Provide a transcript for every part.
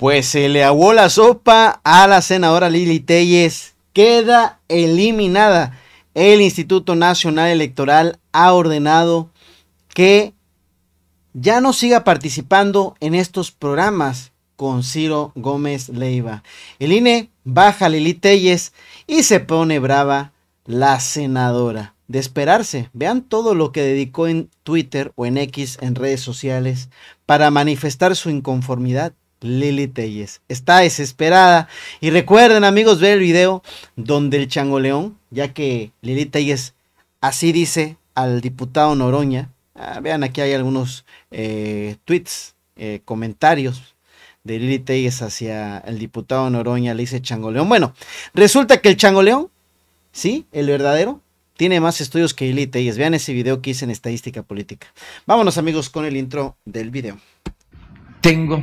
Pues se le aguó la sopa a la senadora Lili Telles. Queda eliminada. El Instituto Nacional Electoral ha ordenado que ya no siga participando en estos programas con Ciro Gómez Leiva. El INE baja a Lili Telles y se pone brava la senadora. De esperarse, vean todo lo que dedicó en Twitter o en X en redes sociales para manifestar su inconformidad Lili Telles. Está desesperada. Y recuerden, amigos, ver el video donde el changoleón, ya que Lili Telles así dice al diputado Noroña. Ah, vean, aquí hay algunos eh, tweets, eh, comentarios de Lili Telles hacia el diputado Noroña. Le dice changoleón. Bueno, resulta que el changoleón, sí, el verdadero, tiene más estudios que Lili Telles. Vean ese video que hice en estadística política. Vámonos, amigos, con el intro del video. Tengo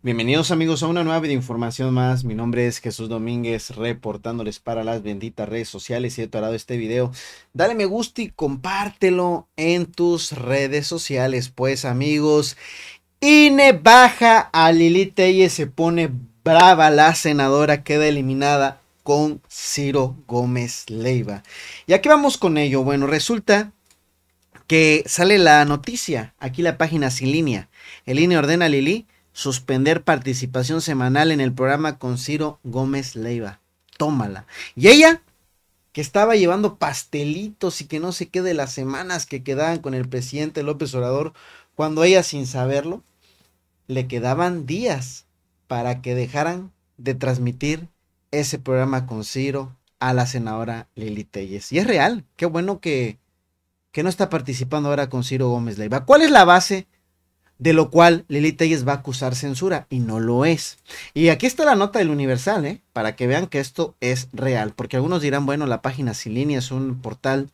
Bienvenidos amigos a una nueva de información más. Mi nombre es Jesús Domínguez, reportándoles para las benditas redes sociales. Si te ha este video, dale me gusta y compártelo en tus redes sociales. Pues amigos, INE baja a Lili y se pone brava la senadora, queda eliminada con Ciro Gómez Leiva. Y aquí vamos con ello. Bueno, resulta que sale la noticia, aquí la página sin línea. El INE ordena a Lili suspender participación semanal en el programa con Ciro Gómez Leiva. Tómala. Y ella, que estaba llevando pastelitos y que no se quede las semanas que quedaban con el presidente López Obrador, cuando ella sin saberlo, le quedaban días para que dejaran de transmitir ese programa con Ciro a la senadora Lili Telles. Y es real, qué bueno que, que no está participando ahora con Ciro Gómez Leiva. ¿Cuál es la base de lo cual Lili Telles va a acusar censura y no lo es. Y aquí está la nota del Universal, ¿eh? para que vean que esto es real, porque algunos dirán, bueno, la página Sin Línea es un portal,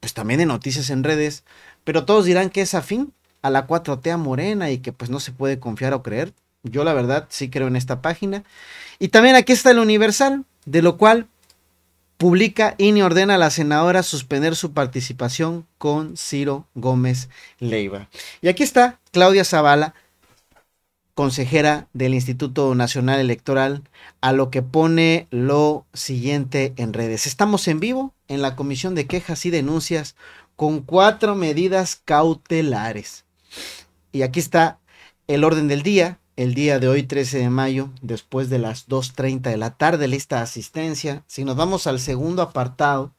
pues también de noticias en redes, pero todos dirán que es afín a la 4T morena y que pues no se puede confiar o creer. Yo la verdad sí creo en esta página. Y también aquí está el Universal, de lo cual publica y ni ordena a la senadora suspender su participación con Ciro Gómez Leiva. Y aquí está Claudia Zavala, consejera del Instituto Nacional Electoral, a lo que pone lo siguiente en redes. Estamos en vivo en la Comisión de Quejas y Denuncias con cuatro medidas cautelares. Y aquí está el orden del día el día de hoy 13 de mayo, después de las 2.30 de la tarde, lista de asistencia. Si nos vamos al segundo apartado,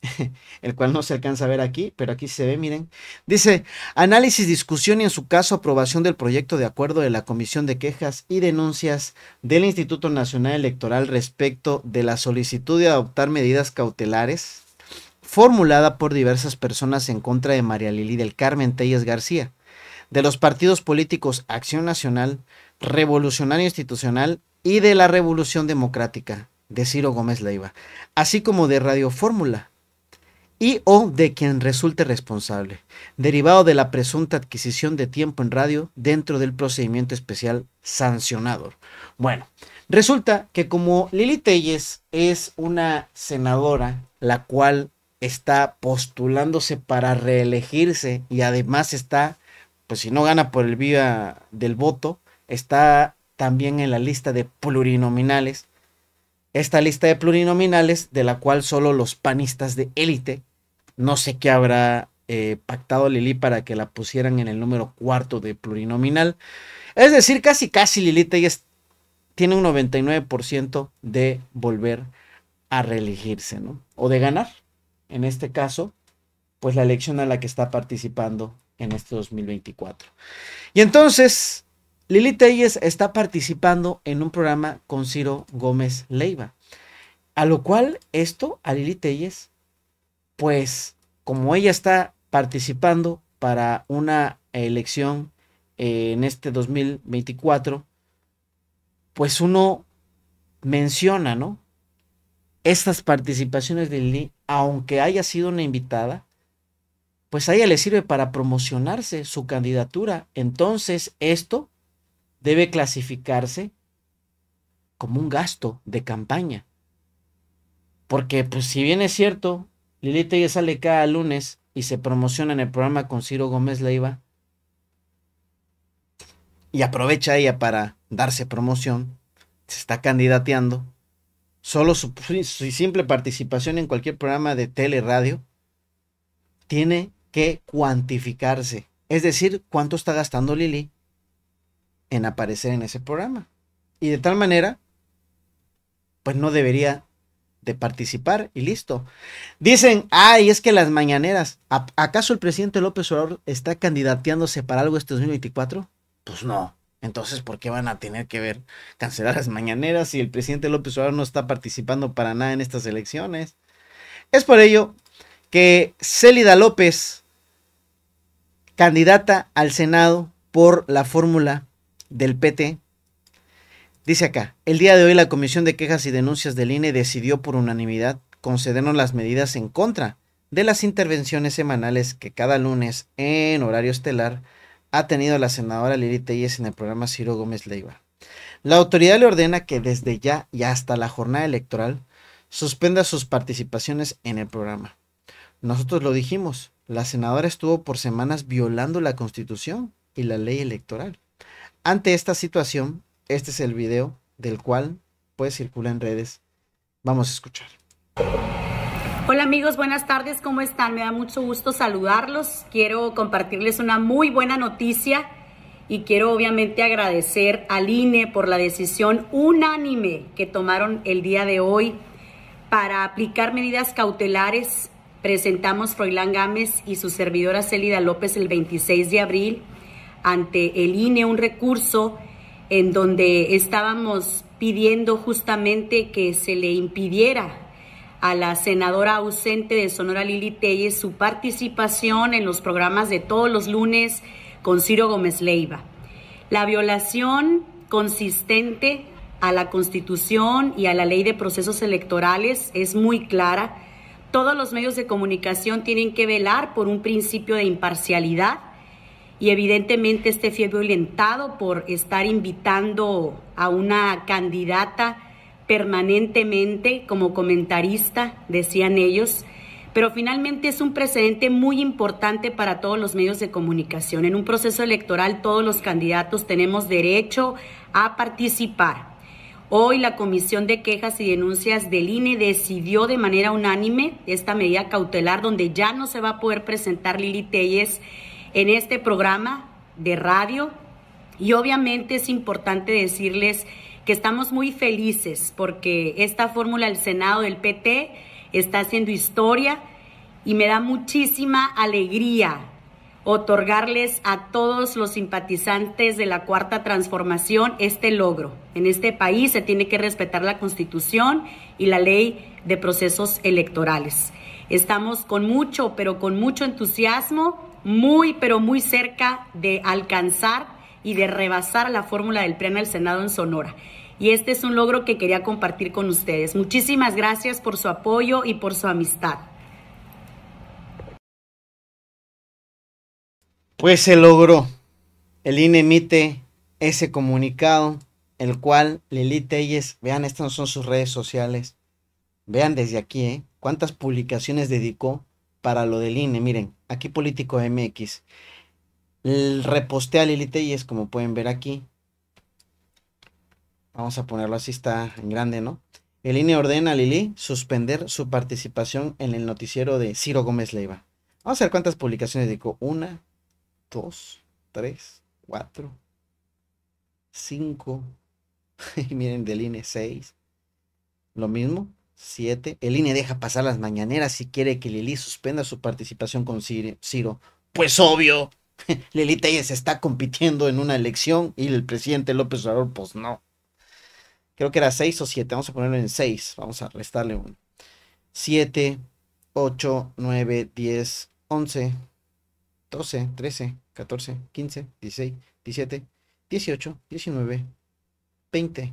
el cual no se alcanza a ver aquí, pero aquí se ve, miren. Dice, análisis, discusión y en su caso aprobación del proyecto de acuerdo de la Comisión de Quejas y Denuncias del Instituto Nacional Electoral respecto de la solicitud de adoptar medidas cautelares formulada por diversas personas en contra de María Lili del Carmen Telles García, de los partidos políticos Acción Nacional, revolucionario institucional y de la revolución democrática de Ciro Gómez Leiva, así como de Radio Fórmula y o de quien resulte responsable, derivado de la presunta adquisición de tiempo en radio dentro del procedimiento especial sancionador. Bueno, resulta que como Lili Telles es una senadora, la cual está postulándose para reelegirse y además está, pues si no gana por el vía del voto, está también en la lista de plurinominales. Esta lista de plurinominales, de la cual solo los panistas de élite, no sé qué habrá eh, pactado Lili para que la pusieran en el número cuarto de plurinominal. Es decir, casi casi Lilita tiene un 99% de volver a reelegirse, ¿no? O de ganar, en este caso, pues la elección a la que está participando en este 2024. Y entonces, Lili Telles está participando en un programa con Ciro Gómez Leiva. A lo cual esto a Lili Telles, pues como ella está participando para una elección eh, en este 2024, pues uno menciona, ¿no? Estas participaciones de Lili, aunque haya sido una invitada, pues a ella le sirve para promocionarse su candidatura. Entonces, esto debe clasificarse como un gasto de campaña. Porque, pues, si bien es cierto, Lilita ya sale cada lunes y se promociona en el programa con Ciro Gómez Leiva. Y aprovecha ella para darse promoción. Se está candidateando. Solo su, simple participación en cualquier programa de tele, radio, tiene que cuantificarse. Es decir, cuánto está gastando Lili en aparecer en ese programa. Y de tal manera, pues no debería de participar y listo. Dicen, ay, es que las mañaneras, ¿acaso el presidente López Obrador está candidateándose para algo este 2024? Pues no. Entonces, ¿por qué van a tener que ver cancelar las mañaneras si el presidente López Obrador no está participando para nada en estas elecciones? Es por ello que Célida López, candidata al Senado por la fórmula del PT. Dice acá, el día de hoy la Comisión de Quejas y Denuncias del INE decidió por unanimidad concedernos las medidas en contra de las intervenciones semanales que cada lunes en horario estelar ha tenido la senadora Lili Telles en el programa Ciro Gómez Leiva. La autoridad le ordena que desde ya y hasta la jornada electoral suspenda sus participaciones en el programa. Nosotros lo dijimos, la senadora estuvo por semanas violando la constitución y la ley electoral. Ante esta situación, este es el video del cual pues circula en redes. Vamos a escuchar. Hola amigos, buenas tardes, ¿cómo están? Me da mucho gusto saludarlos. Quiero compartirles una muy buena noticia y quiero obviamente agradecer al INE por la decisión unánime que tomaron el día de hoy para aplicar medidas cautelares. Presentamos Froilán Gámez y su servidora Celida López el 26 de abril ante el INE un recurso en donde estábamos pidiendo justamente que se le impidiera a la senadora ausente de Sonora Lili Telles su participación en los programas de todos los lunes con Ciro Gómez Leiva. La violación consistente a la Constitución y a la ley de procesos electorales es muy clara. Todos los medios de comunicación tienen que velar por un principio de imparcialidad y evidentemente este fue violentado por estar invitando a una candidata permanentemente como comentarista, decían ellos. Pero finalmente es un precedente muy importante para todos los medios de comunicación. En un proceso electoral todos los candidatos tenemos derecho a participar. Hoy la Comisión de Quejas y Denuncias del INE decidió de manera unánime esta medida cautelar donde ya no se va a poder presentar Lili Telles en este programa de radio. Y obviamente es importante decirles que estamos muy felices porque esta fórmula del Senado del PT está haciendo historia y me da muchísima alegría otorgarles a todos los simpatizantes de la Cuarta Transformación este logro. En este país se tiene que respetar la Constitución y la ley de procesos electorales. Estamos con mucho, pero con mucho entusiasmo muy, pero muy cerca de alcanzar y de rebasar la fórmula del Pleno del Senado en Sonora. Y este es un logro que quería compartir con ustedes. Muchísimas gracias por su apoyo y por su amistad. Pues se logró. El INE emite ese comunicado, el cual Lili Telles, vean, estas son sus redes sociales. Vean desde aquí, ¿eh? ¿Cuántas publicaciones dedicó para lo del INE? Miren, aquí Político MX. Reposté a Lili es como pueden ver aquí. Vamos a ponerlo así, está en grande, ¿no? El INE ordena a Lili suspender su participación en el noticiero de Ciro Gómez Leiva. Vamos a ver cuántas publicaciones dedicó. Una, dos, tres, cuatro, cinco. y miren, del INE seis. Lo mismo. 7. El INE deja pasar las mañaneras si quiere que Lili suspenda su participación con Ciro. Pues obvio. Lili Telles está compitiendo en una elección y el presidente López Obrador, pues no. Creo que era 6 o 7. Vamos a ponerlo en 6. Vamos a restarle uno. 7, 8, 9, 10, 11, 12, 13, 14, 15, 16, 17, 18, 19, 20,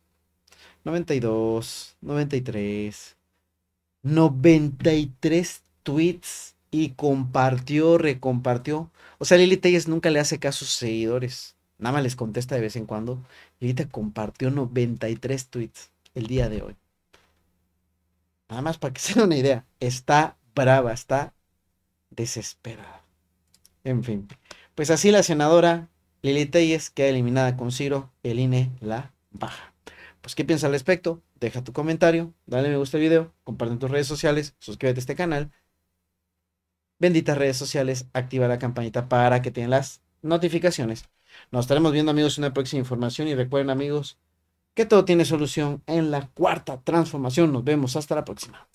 92, 93, 93 tweets y compartió, recompartió. O sea, Lili Telles nunca le hace caso a sus seguidores. Nada más les contesta de vez en cuando. te compartió 93 tweets el día de hoy. Nada más para que se den una idea. Está brava, está desesperada. En fin. Pues así la senadora Lili Telles queda eliminada con Ciro. El INE la baja. Pues, ¿qué piensas al respecto? Deja tu comentario, dale me gusta al video, comparte en tus redes sociales, suscríbete a este canal. Benditas redes sociales, activa la campanita para que tengan las notificaciones. Nos estaremos viendo, amigos, en una próxima información. Y recuerden, amigos, que todo tiene solución en la cuarta transformación. Nos vemos hasta la próxima.